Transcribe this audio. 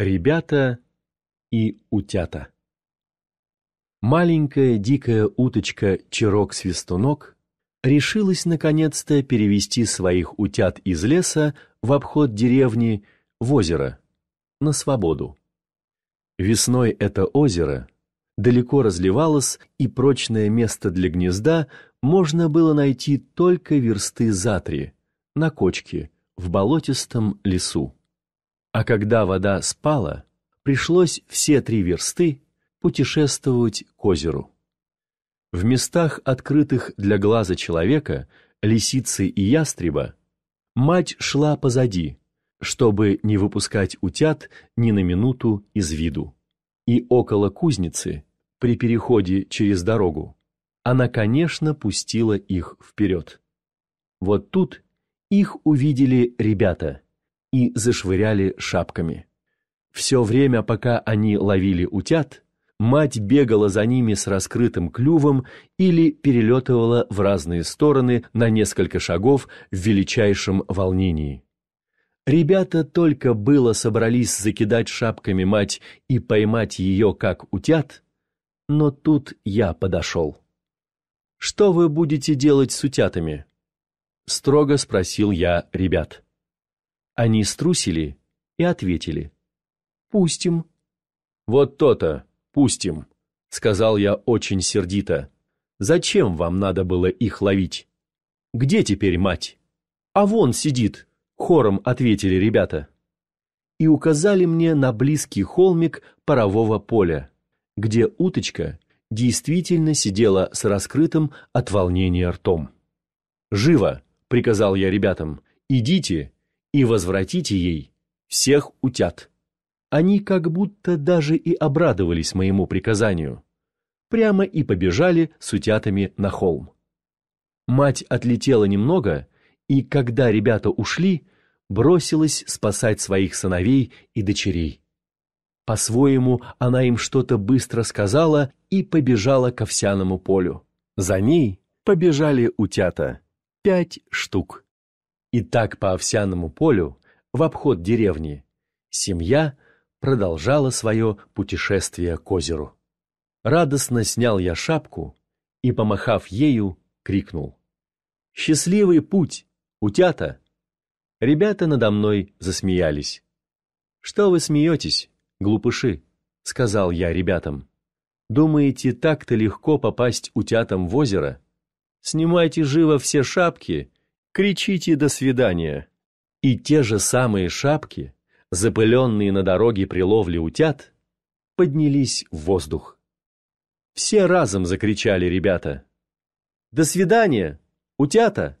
Ребята и утята Маленькая дикая уточка Чирок-свистунок решилась наконец-то перевести своих утят из леса в обход деревни в озеро, на свободу. Весной это озеро далеко разливалось, и прочное место для гнезда можно было найти только версты за три, на кочке, в болотистом лесу. А когда вода спала, пришлось все три версты путешествовать к озеру. В местах, открытых для глаза человека, лисицы и ястреба, мать шла позади, чтобы не выпускать утят ни на минуту из виду. И около кузницы, при переходе через дорогу, она, конечно, пустила их вперед. Вот тут их увидели ребята – и зашвыряли шапками. Все время, пока они ловили утят, мать бегала за ними с раскрытым клювом или перелетывала в разные стороны на несколько шагов в величайшем волнении. Ребята только было собрались закидать шапками мать и поймать ее, как утят, но тут я подошел. «Что вы будете делать с утятами?» — строго спросил я ребят. Они струсили и ответили. «Пустим». «Вот то-то, пустим», — сказал я очень сердито. «Зачем вам надо было их ловить? Где теперь мать?» «А вон сидит», — хором ответили ребята. И указали мне на близкий холмик парового поля, где уточка действительно сидела с раскрытым от волнения ртом. «Живо!» — приказал я ребятам. «Идите и возвратите ей всех утят. Они как будто даже и обрадовались моему приказанию. Прямо и побежали с утятами на холм. Мать отлетела немного, и когда ребята ушли, бросилась спасать своих сыновей и дочерей. По-своему она им что-то быстро сказала и побежала к овсяному полю. За ней побежали утята. Пять штук. И так по овсяному полю, в обход деревни, семья продолжала свое путешествие к озеру. Радостно снял я шапку и, помахав ею, крикнул. «Счастливый путь, утята!» Ребята надо мной засмеялись. «Что вы смеетесь, глупыши?» — сказал я ребятам. «Думаете, так-то легко попасть утятам в озеро? Снимайте живо все шапки кричите «до свидания». И те же самые шапки, запыленные на дороге при ловле утят, поднялись в воздух. Все разом закричали ребята. «До свидания, утята!»